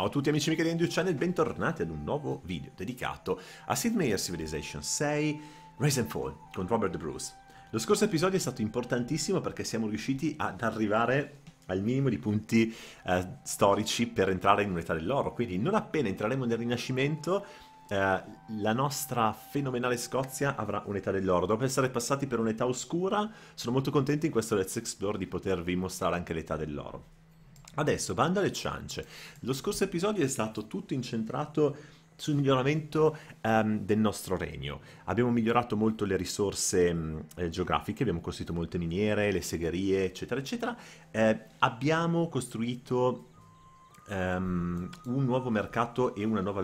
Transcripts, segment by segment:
Ciao a tutti amici e amiche di Andrew Channel, bentornati ad un nuovo video dedicato a Sid Meier Civilization 6 Rise and Fall con Robert Bruce. Lo scorso episodio è stato importantissimo perché siamo riusciti ad arrivare al minimo di punti eh, storici per entrare in un'età dell'oro, quindi non appena entreremo nel Rinascimento eh, la nostra fenomenale Scozia avrà un'età dell'oro. Dopo essere passati per un'età oscura, sono molto contento in questo Let's Explore di potervi mostrare anche l'età dell'oro. Adesso, bando alle ciance. Lo scorso episodio è stato tutto incentrato sul miglioramento um, del nostro regno. Abbiamo migliorato molto le risorse um, geografiche, abbiamo costruito molte miniere, le segherie, eccetera, eccetera. Eh, abbiamo costruito um, un nuovo mercato e una nuova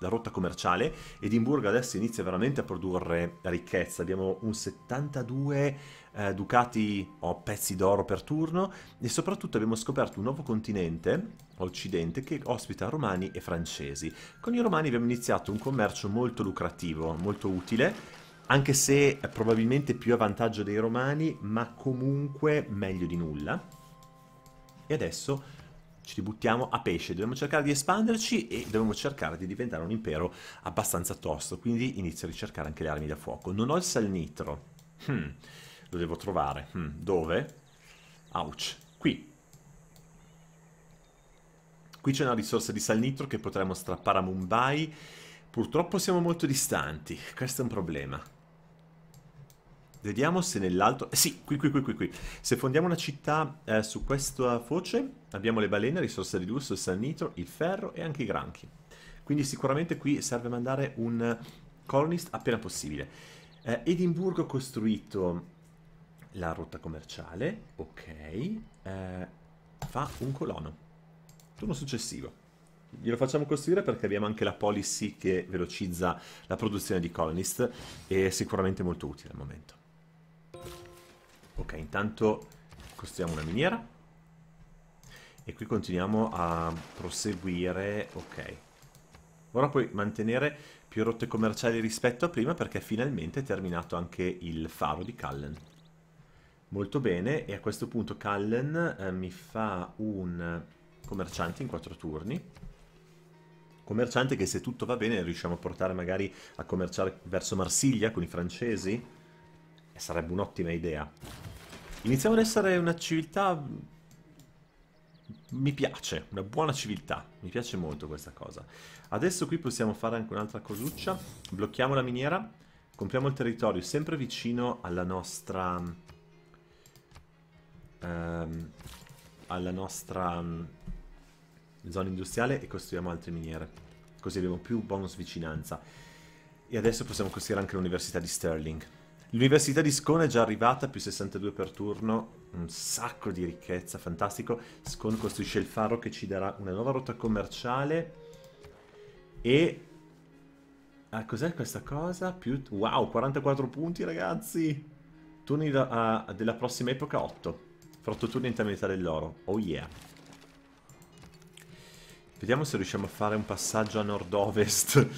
rotta commerciale. Edimburgo adesso inizia veramente a produrre ricchezza. Abbiamo un 72 eh, ducati o oh, pezzi d'oro per turno e soprattutto abbiamo scoperto un nuovo continente, occidente, che ospita romani e francesi. Con i romani abbiamo iniziato un commercio molto lucrativo, molto utile, anche se probabilmente più a vantaggio dei romani, ma comunque meglio di nulla. E adesso ci ributtiamo a pesce, dobbiamo cercare di espanderci e dobbiamo cercare di diventare un impero abbastanza tosto, quindi inizio a ricercare anche le armi da fuoco. Non ho il salnitro, hmm. lo devo trovare, hmm. dove? Ouch, qui. Qui c'è una risorsa di salnitro che potremmo strappare a Mumbai, purtroppo siamo molto distanti, questo è un problema. Vediamo se nell'altro... Eh sì, qui, qui, qui, qui, qui. Se fondiamo una città eh, su questa foce, Abbiamo le balene, risorse di lusso, il sannitro, il ferro e anche i granchi. Quindi sicuramente qui serve mandare un colonist appena possibile. Eh, Edimburgo ha costruito la rotta commerciale, ok, eh, fa un colono. Turno successivo. Glielo facciamo costruire perché abbiamo anche la policy che velocizza la produzione di colonist e è sicuramente molto utile al momento. Ok, intanto costruiamo una miniera. E qui continuiamo a proseguire, ok. Ora puoi mantenere più rotte commerciali rispetto a prima perché finalmente è terminato anche il faro di Cullen. Molto bene, e a questo punto Cullen eh, mi fa un commerciante in quattro turni. Commerciante che se tutto va bene riusciamo a portare magari a commerciare verso Marsiglia con i francesi. E eh, sarebbe un'ottima idea. Iniziamo ad essere una civiltà mi piace, una buona civiltà, mi piace molto questa cosa. Adesso qui possiamo fare anche un'altra cosuccia, blocchiamo la miniera, compriamo il territorio sempre vicino alla nostra... Um, alla nostra um, zona industriale e costruiamo altre miniere. Così abbiamo più bonus vicinanza. E adesso possiamo costruire anche l'università di Sterling. L'università di Scone è già arrivata, più 62 per turno, un sacco di ricchezza, fantastico. Scon costruisce il faro che ci darà una nuova rotta commerciale e... Ah, cos'è questa cosa? Più... Wow, 44 punti ragazzi! Turni da, uh, della prossima epoca 8. Fra 8 turni intermediare dell'oro. Oh yeah! Vediamo se riusciamo a fare un passaggio a nord-ovest.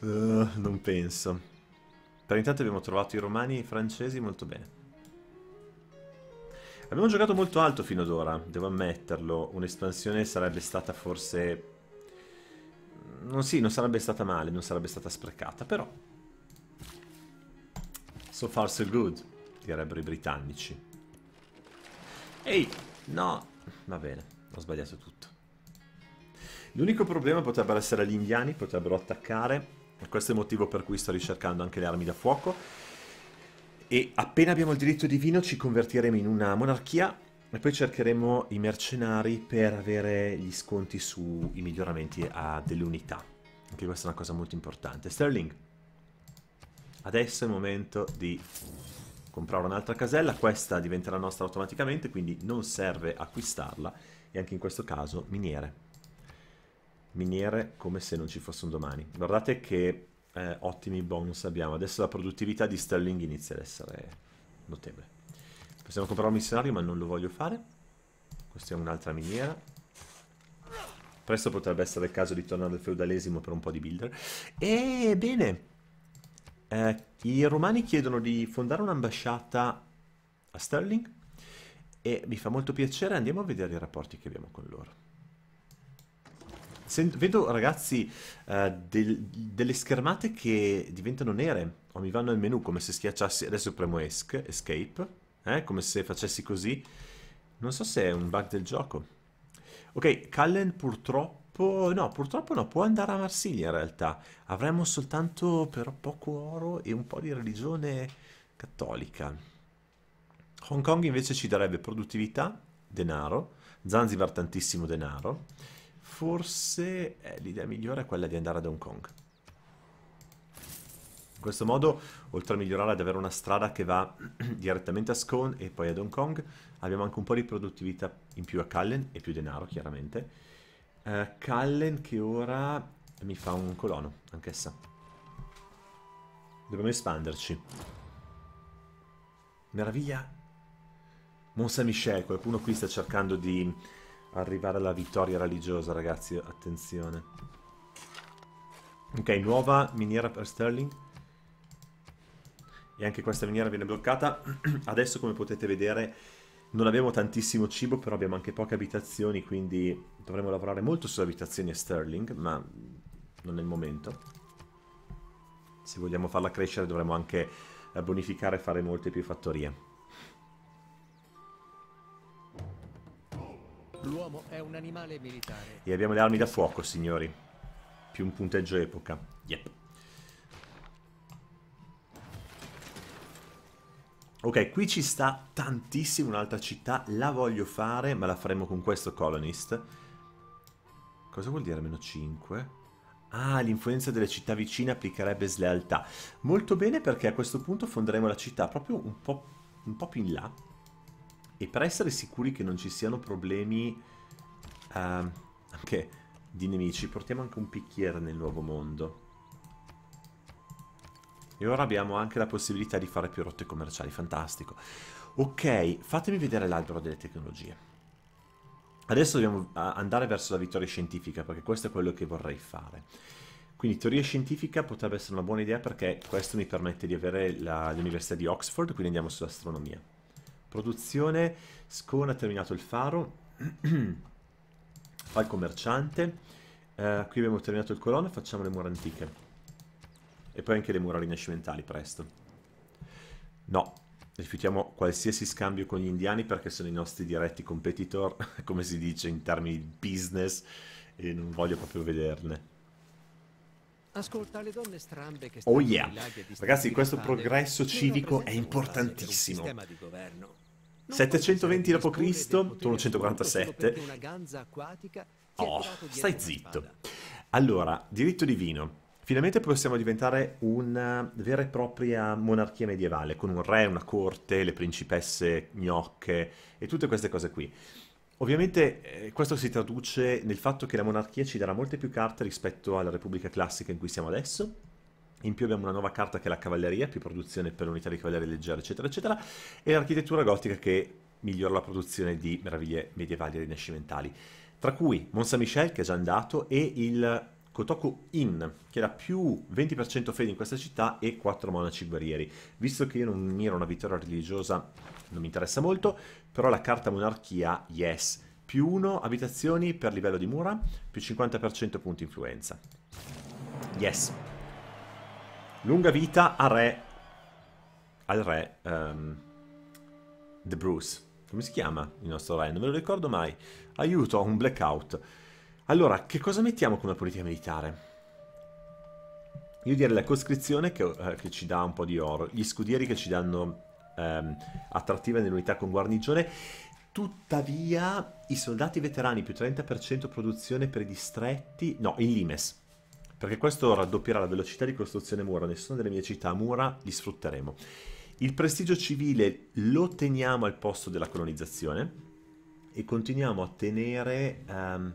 uh, non penso. Per intanto abbiamo trovato i romani e i francesi molto bene. Abbiamo giocato molto alto fino ad ora, devo ammetterlo. Un'espansione sarebbe stata forse... Non sì, non sarebbe stata male, non sarebbe stata sprecata, però... So far so good, direbbero i britannici. Ehi, no, va bene, ho sbagliato tutto. L'unico problema potrebbero essere gli indiani, potrebbero attaccare. E questo è il motivo per cui sto ricercando anche le armi da fuoco. E appena abbiamo il diritto divino ci convertiremo in una monarchia e poi cercheremo i mercenari per avere gli sconti sui miglioramenti a delle unità. Anche questa è una cosa molto importante. Sterling, adesso è il momento di comprare un'altra casella. Questa diventerà nostra automaticamente, quindi non serve acquistarla. E anche in questo caso miniere. Miniere come se non ci fosse un domani. Guardate che eh, ottimi bonus abbiamo. Adesso la produttività di Sterling inizia ad essere notevole. Possiamo comprare un missionario, ma non lo voglio fare. Questa è un'altra miniera. Presto potrebbe essere il caso di tornare al feudalesimo per un po' di builder. Ebbene, eh, i romani chiedono di fondare un'ambasciata a Sterling e mi fa molto piacere, andiamo a vedere i rapporti che abbiamo con loro. Sento, vedo ragazzi uh, del, delle schermate che diventano nere o mi vanno al menu come se schiacciassi, adesso premo esc, escape, eh? come se facessi così, non so se è un bug del gioco. Ok, Cullen purtroppo, no purtroppo no, può andare a Marsiglia in realtà, avremmo soltanto però poco oro e un po' di religione cattolica. Hong Kong invece ci darebbe produttività, denaro, Zanzibar tantissimo denaro, Forse eh, l'idea migliore è quella di andare ad Hong Kong. In questo modo, oltre a migliorare ad avere una strada che va direttamente a Scone e poi ad Hong Kong, abbiamo anche un po' di produttività in più a Cullen e più denaro, chiaramente. Uh, Cullen che ora mi fa un colono, anch'essa. Dobbiamo espanderci. Meraviglia! Mont Saint-Michel, qualcuno qui sta cercando di arrivare alla vittoria religiosa, ragazzi, attenzione. Ok, nuova miniera per Sterling. E anche questa miniera viene bloccata. Adesso, come potete vedere, non abbiamo tantissimo cibo, però abbiamo anche poche abitazioni, quindi dovremmo lavorare molto sulle abitazioni a Sterling, ma non è il momento. Se vogliamo farla crescere dovremmo anche bonificare e fare molte più fattorie. L'uomo è un animale militare. E abbiamo le armi da fuoco, signori. Più un punteggio epoca. Yep. Ok, qui ci sta tantissimo un'altra città, la voglio fare, ma la faremo con questo colonist. Cosa vuol dire meno 5? Ah, l'influenza delle città vicine applicherebbe slealtà. Molto bene perché a questo punto fonderemo la città proprio un po', un po più in là. E per essere sicuri che non ci siano problemi uh, anche di nemici, portiamo anche un bicchiere nel nuovo mondo. E ora abbiamo anche la possibilità di fare più rotte commerciali, fantastico. Ok, fatemi vedere l'albero delle tecnologie. Adesso dobbiamo andare verso la vittoria scientifica, perché questo è quello che vorrei fare. Quindi teoria scientifica potrebbe essere una buona idea perché questo mi permette di avere l'università di Oxford, quindi andiamo sull'astronomia. Produzione, Scone ha terminato il faro, fa il commerciante, eh, qui abbiamo terminato il colono facciamo le mura antiche. E poi anche le mura rinascimentali presto. No, rifiutiamo qualsiasi scambio con gli indiani perché sono i nostri diretti competitor, come si dice in termini di business, e non voglio proprio vederne. Ascolta le donne strambe che oh stanno Oh yeah. Ragazzi, questo progresso civico è importantissimo. sistema di governo. 720 d.C., 147. Oh, stai zitto. Allora, diritto divino. Finalmente possiamo diventare una eh, vera e propria monarchia medievale, con un re, una corte, le principesse gnocche e tutte queste cose qui. Ovviamente eh, questo si traduce nel fatto che la monarchia ci darà molte più carte rispetto alla Repubblica classica in cui siamo adesso, in più abbiamo una nuova carta che è la cavalleria, più produzione per unità di cavalleria leggera, eccetera, eccetera, e l'architettura gotica che migliora la produzione di meraviglie medievali e rinascimentali, tra cui Mont michel che è già andato, e il Kotoku Inn, che era più 20% fede in questa città e 4 monaci guerrieri. Visto che io non miro una vittoria religiosa, non mi interessa molto, però la carta monarchia, yes, più 1 abitazioni per livello di mura, più 50% punti influenza. Yes. Lunga vita a re... Al re... Um, ehm, The Bruce. Come si chiama il nostro re? Non me lo ricordo mai. Aiuto, ho un blackout. Allora, che cosa mettiamo come politica militare? Io direi la coscrizione che, eh, che ci dà un po' di oro, gli scudieri che ci danno ehm, attrattiva nell'unità con guarnigione, tuttavia i soldati veterani più 30% produzione per i distretti, no, in limes, perché questo raddoppierà la velocità di costruzione mura. Nessuna delle mie città mura li sfrutteremo. Il prestigio civile lo teniamo al posto della colonizzazione e continuiamo a tenere um,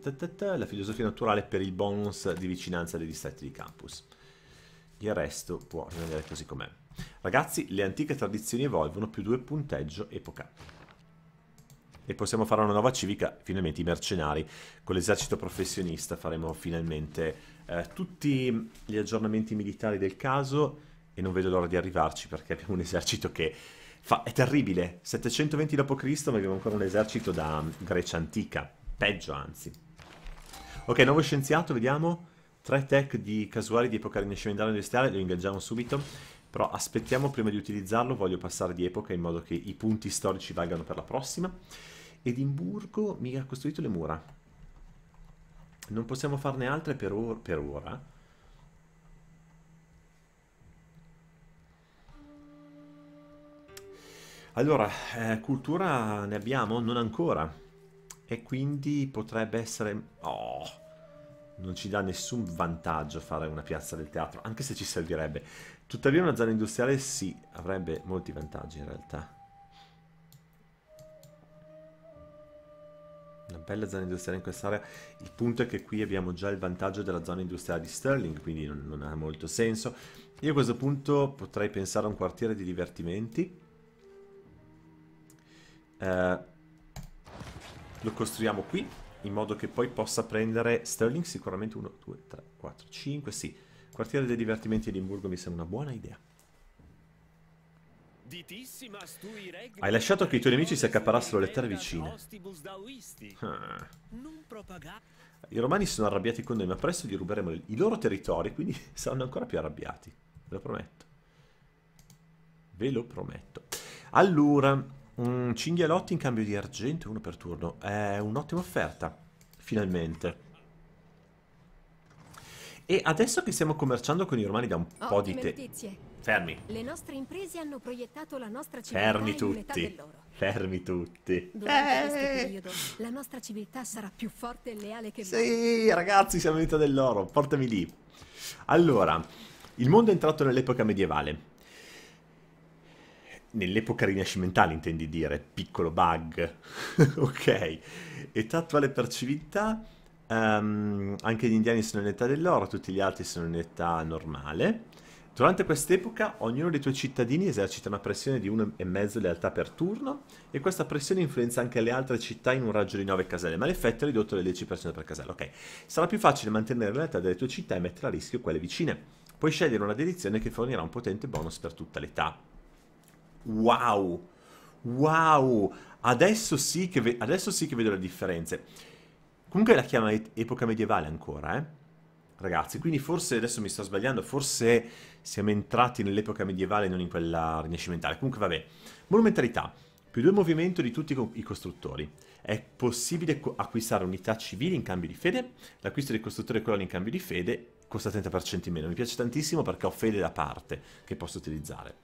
ta ta ta la filosofia naturale per il bonus di vicinanza dei distretti di campus. Il resto può rimanere così com'è. Ragazzi, le antiche tradizioni evolvono più due punteggio epoca e possiamo fare una nuova civica, finalmente i mercenari, con l'esercito professionista faremo finalmente eh, tutti gli aggiornamenti militari del caso e non vedo l'ora di arrivarci perché abbiamo un esercito che fa... è terribile, 720 d.C. ma abbiamo ancora un esercito da mm, Grecia antica, peggio anzi. Ok, nuovo scienziato, vediamo, tre tech di casuali di epoca rinascimentale industriale, lo ingaggiamo subito, però aspettiamo prima di utilizzarlo, voglio passare di epoca in modo che i punti storici valgano per la prossima. Edimburgo mi ha costruito le mura. Non possiamo farne altre per, or per ora. Allora, eh, cultura ne abbiamo? Non ancora. E quindi potrebbe essere... Oh, non ci dà nessun vantaggio fare una piazza del teatro, anche se ci servirebbe. Tuttavia una zona industriale sì, avrebbe molti vantaggi in realtà. Una bella zona industriale in quest'area. Il punto è che qui abbiamo già il vantaggio della zona industriale di Sterling, quindi non, non ha molto senso. Io a questo punto potrei pensare a un quartiere di divertimenti. Eh, lo costruiamo qui, in modo che poi possa prendere Sterling sicuramente 1, 2, 3, 4, 5, sì. Quartiere dei divertimenti di Edimburgo mi sembra una buona idea. Hai lasciato che i tuoi nemici si accaparassero le terre vicine. Ah. I romani sono arrabbiati con noi, ma presto gli ruberemo i loro territori, quindi saranno ancora più arrabbiati. Ve lo prometto. Ve lo prometto. Allora, mm, cinghialotti in cambio di argento uno per turno. È un'ottima offerta, finalmente. E adesso che stiamo commerciando con i romani da un po' di oh, tempo... Fermi. Le nostre imprese hanno proiettato la nostra civiltà Fermi tutti. Fermi tutti. Durante eh. periodo, la nostra civiltà sarà più forte e leale che mai. Sì, ragazzi, siamo in l'unità dell'oro. Portami lì. Allora, il mondo è entrato nell'epoca medievale. Nell'epoca rinascimentale intendi dire, piccolo bug. ok. Età attuale per civiltà. Um, anche gli indiani sono in età dell'oro, tutti gli altri sono in età normale. Durante quest'epoca ognuno dei tuoi cittadini esercita una pressione di 1,5 lealtà per turno e questa pressione influenza anche le altre città in un raggio di 9 caselle, ma l'effetto è ridotto del 10% per casella. Ok, sarà più facile mantenere la lealtà delle tue città e mettere a rischio quelle vicine. Puoi scegliere una dedizione che fornirà un potente bonus per tutta l'età. Wow! Wow! Adesso sì, che adesso sì che vedo le differenze. Comunque la chiama epoca medievale ancora, eh? Ragazzi, quindi forse adesso mi sto sbagliando, forse siamo entrati nell'epoca medievale non in quella rinascimentale. Comunque vabbè, monumentalità, più due movimento di tutti i costruttori. È possibile acquistare unità civili in cambio di fede, l'acquisto di costruttore coloni in cambio di fede costa 30% in meno. Mi piace tantissimo perché ho fede da parte che posso utilizzare.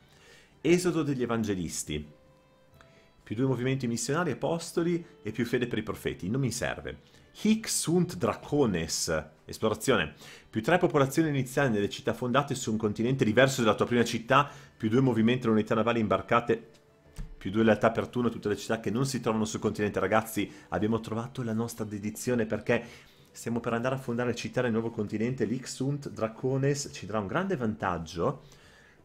Esodo degli evangelisti, più due movimenti missionari, apostoli e più fede per i profeti, non mi serve Hic sunt dracones. Esplorazione. Più tre popolazioni iniziali nelle città fondate su un continente diverso dalla tua prima città, più due movimenti e unità navali imbarcate, più due lealtà per turno, tutte le città che non si trovano sul continente. Ragazzi, abbiamo trovato la nostra dedizione perché stiamo per andare a fondare città nel nuovo continente. L'Hic sunt dracones ci darà un grande vantaggio.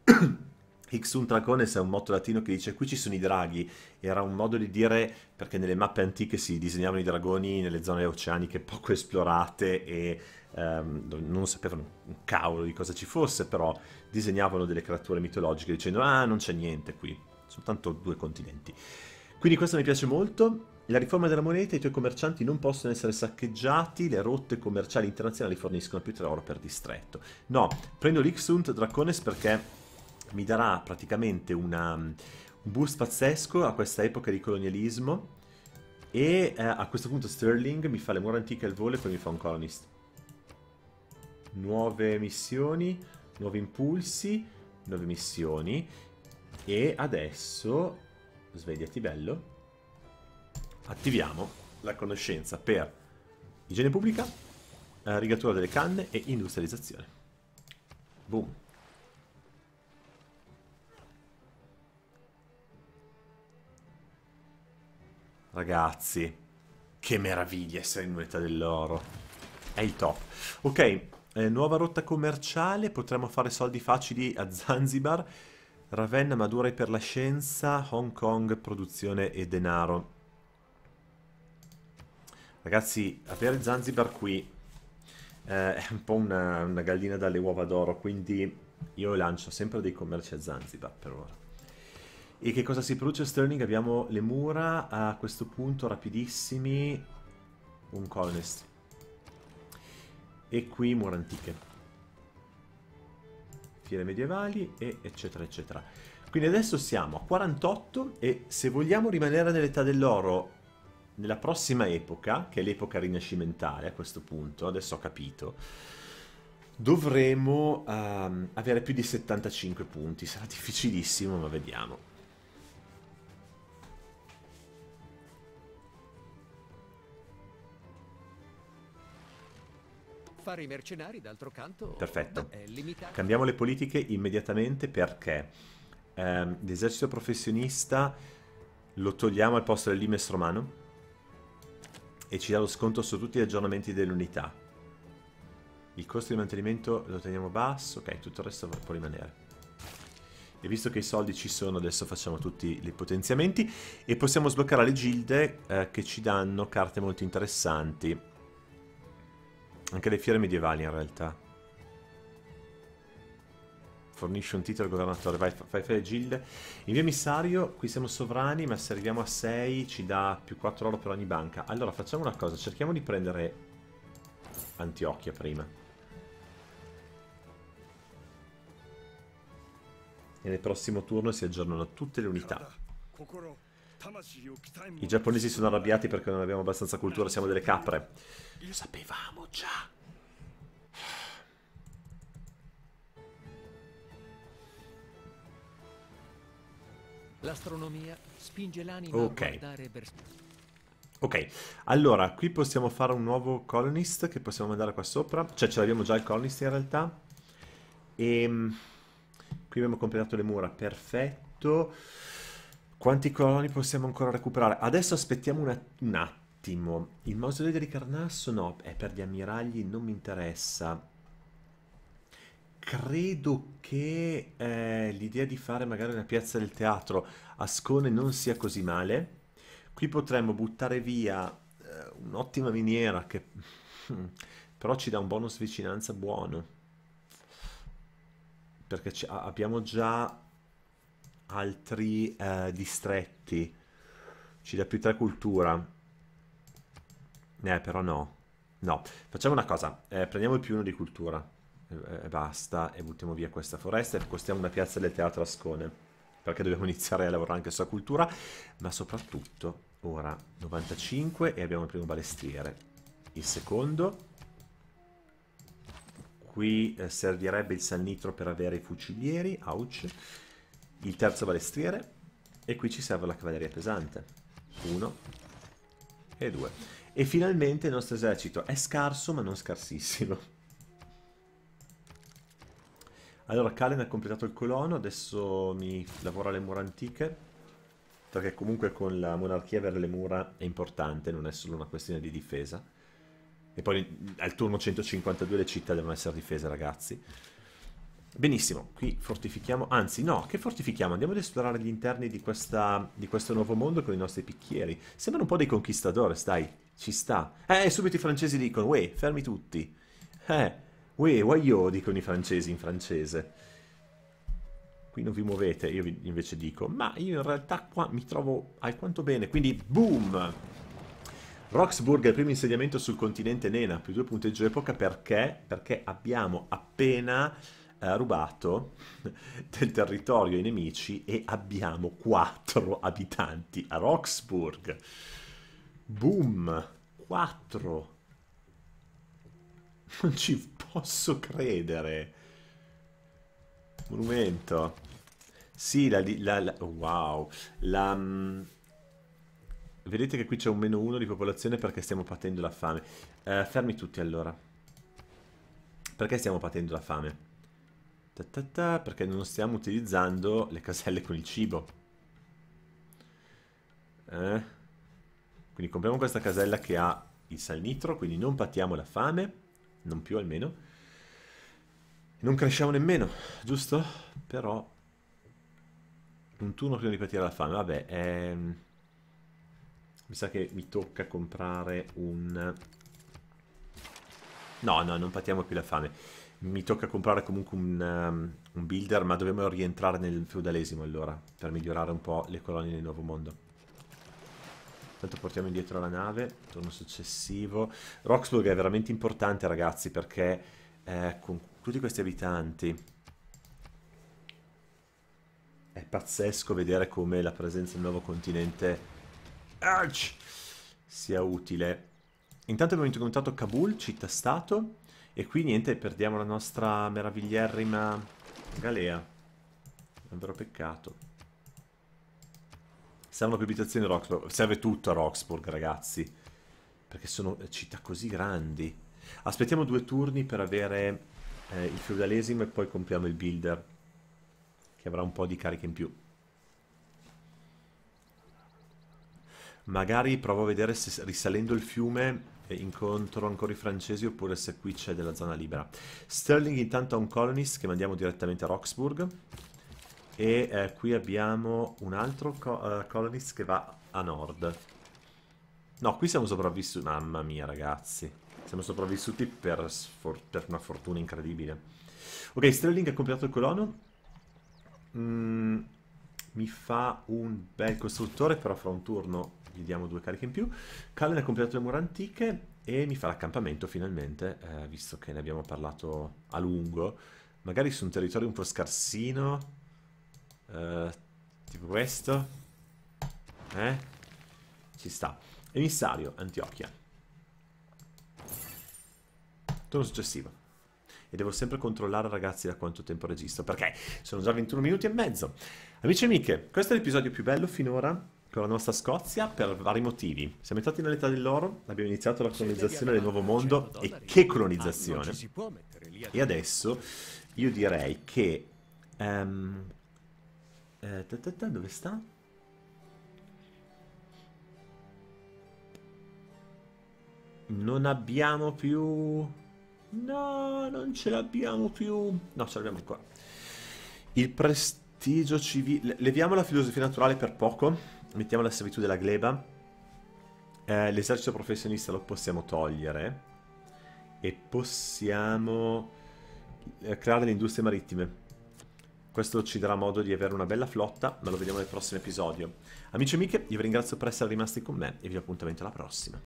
Hixun Tracones è un motto latino che dice qui ci sono i draghi, era un modo di dire perché nelle mappe antiche si disegnavano i dragoni nelle zone oceaniche poco esplorate e ehm, non sapevano un cavolo di cosa ci fosse, però disegnavano delle creature mitologiche dicendo ah non c'è niente qui, soltanto due continenti. Quindi questo mi piace molto. La riforma della moneta, i tuoi commercianti non possono essere saccheggiati, le rotte commerciali internazionali forniscono più 3 oro per distretto. No, prendo l'Ixunt Dracones perché mi darà praticamente una, mm, un boost pazzesco a questa epoca di colonialismo e eh, a questo punto Sterling mi fa le mura antiche al volo e poi mi fa un colonist. Nuove missioni, nuovi impulsi, nuove missioni. E adesso, svegliati bello, attiviamo la conoscenza per igiene pubblica, eh, rigatura delle canne e industrializzazione. Boom. Ragazzi, che meraviglia essere in moneta dell'oro. È il top. Ok, eh, nuova rotta commerciale, potremmo fare soldi facili a Zanzibar. Ravenna, Madura per la scienza, Hong Kong, produzione e denaro. Ragazzi, avere Zanzibar qui eh, è un po' una, una gallina dalle uova d'oro, quindi io lancio sempre dei commerci a Zanzibar per ora. E che cosa si produce a Sterling? Abbiamo le mura a questo punto rapidissimi. Un colonist. E qui mura antiche. Fiere medievali e eccetera eccetera. Quindi adesso siamo a 48 e se vogliamo rimanere nell'età dell'oro nella prossima epoca, che è l'epoca rinascimentale a questo punto, adesso ho capito, dovremo um, avere più di 75 punti. Sarà difficilissimo, ma vediamo. Fare i mercenari, d'altro canto, Perfetto. Cambiamo le politiche immediatamente perché ehm, l'esercito professionista lo togliamo al posto del limes romano e ci dà lo sconto su tutti gli aggiornamenti dell'unità. Il costo di mantenimento lo teniamo basso, ok, tutto il resto può rimanere. E visto che i soldi ci sono, adesso facciamo tutti i potenziamenti e possiamo sbloccare le gilde eh, che ci danno carte molto interessanti. Anche le fiere medievali in realtà. Fornisce un titolo al governatore. Vai, fai, fai le Il mio emissario, Qui siamo sovrani, ma se arriviamo a 6 ci dà più 4 oro per ogni banca. Allora facciamo una cosa. Cerchiamo di prendere Antiochia prima. E nel prossimo turno si aggiornano tutte le unità. I giapponesi sono arrabbiati perché non abbiamo abbastanza cultura, siamo delle capre. Lo sapevamo già. L'astronomia spinge l'anima okay. a guardare verso... Ok, allora, qui possiamo fare un nuovo colonist che possiamo mandare qua sopra. Cioè, ce l'abbiamo già il colonist in realtà. E... Ehm, qui abbiamo completato le mura, perfetto. Quanti coloni possiamo ancora recuperare? Adesso aspettiamo un, un attimo. Il mausoleo di Ricarnasso no, è per gli ammiragli, non mi interessa. Credo che eh, l'idea di fare magari una piazza del teatro a Scone non sia così male. Qui potremmo buttare via eh, un'ottima miniera che però ci dà un bonus vicinanza buono. Perché abbiamo già altri eh, distretti. Ci dà più tre cultura. Eh, però no. No, facciamo una cosa. Eh, prendiamo il più uno di cultura. E, e basta. E buttiamo via questa foresta e costiamo una piazza del teatro Ascone. Perché dobbiamo iniziare a lavorare anche sulla cultura. Ma soprattutto, ora 95 e abbiamo il primo balestiere. Il secondo qui eh, servirebbe il salnitro per avere i fucilieri, ouch, il terzo balestriere e qui ci serve la cavalleria pesante. Uno e due. E finalmente il nostro esercito è scarso ma non scarsissimo. Allora, Kalen ha completato il colono, adesso mi lavora le mura antiche, perché comunque con la monarchia avere le mura è importante, non è solo una questione di difesa. E poi al turno 152 le città devono essere difese, ragazzi. Benissimo, qui fortifichiamo, anzi no, che fortifichiamo? Andiamo ad esplorare gli interni di, questa, di questo nuovo mondo con i nostri picchieri. Sembrano un po' dei conquistadores, dai, ci sta. Eh, subito i francesi dicono, uè, fermi tutti. Eh, uè, guaio, dicono i francesi in francese. Qui non vi muovete, io vi invece dico, ma io in realtà qua mi trovo alquanto bene, quindi boom! Roxburg è il primo insediamento sul continente Nena, più due punteggio epoca perché? Perché abbiamo appena eh, rubato del territorio ai nemici e abbiamo quattro abitanti a Roxburg. Boom! Quattro! Non ci posso credere! Monumento. Sì, la, la, la wow. La, um, vedete che qui c'è un meno uno di popolazione perché stiamo patendo la fame. Uh, fermi tutti allora. Perché stiamo patendo la fame? Ta ta ta, perché non stiamo utilizzando le caselle con il cibo. Eh? Quindi compriamo questa casella che ha il salnitro, quindi non patiamo la fame, non più almeno. Non cresciamo nemmeno, giusto? Però un turno prima di patire la fame, vabbè, ehm... mi sa che mi tocca comprare un... No, no, non patiamo più la fame mi tocca comprare comunque un, um, un builder, ma dobbiamo rientrare nel feudalesimo allora, per migliorare un po' le colonie del nuovo mondo. intanto portiamo indietro la nave, turno successivo. Roxburg è veramente importante ragazzi perché eh, con tutti questi abitanti è pazzesco vedere come la presenza del nuovo continente Arch! sia utile. Intanto abbiamo incontrato Kabul, città-stato, e qui niente, perdiamo la nostra meraviglierrima galea. È un vero peccato. Servono più abitazioni a Roxburgh. Serve tutto a Roxburgh, ragazzi. Perché sono città così grandi. Aspettiamo due turni per avere eh, il feudalesimo e poi compriamo il builder. Che avrà un po' di cariche in più. Magari provo a vedere se risalendo il fiume incontro ancora i francesi oppure se qui c'è della zona libera. Sterling intanto ha un colonist che mandiamo direttamente a Roxburg e eh, qui abbiamo un altro co uh, eh, colonist che va a nord. No, qui siamo sopravvissuti, mamma mia ragazzi, siamo sopravvissuti per, per una fortuna incredibile. Ok, Sterling ha completato il colono. Mmm mi fa un bel costruttore, però fra un turno gli diamo due cariche in più. Kallen ha completato le mura antiche e mi fa l'accampamento finalmente, eh, visto che ne abbiamo parlato a lungo. Magari su un territorio un po' scarsino, eh, tipo questo. Eh? Ci sta. Emissario, Antiochia. Turno successivo e devo sempre controllare ragazzi da quanto tempo registro perché sono già 21 minuti e mezzo Amici e amiche, questo è l'episodio più bello finora con la nostra Scozia per vari motivi. Siamo entrati nell'età dell'oro, abbiamo iniziato la colonizzazione del nuovo mondo e che colonizzazione! E adesso io direi che... Um, eh, dove sta? Non abbiamo più... No, non ce l'abbiamo più. No, ce l'abbiamo ancora. Il prestigio Litigio civile... Leviamo la filosofia naturale per poco, mettiamo la servitù della gleba. Eh, l'esercito professionista lo possiamo togliere e possiamo eh, creare le industrie marittime. Questo ci darà modo di avere una bella flotta, ma lo vediamo nel prossimo episodio. Amici e amiche, io vi ringrazio per essere rimasti con me e vi do appuntamento alla prossima.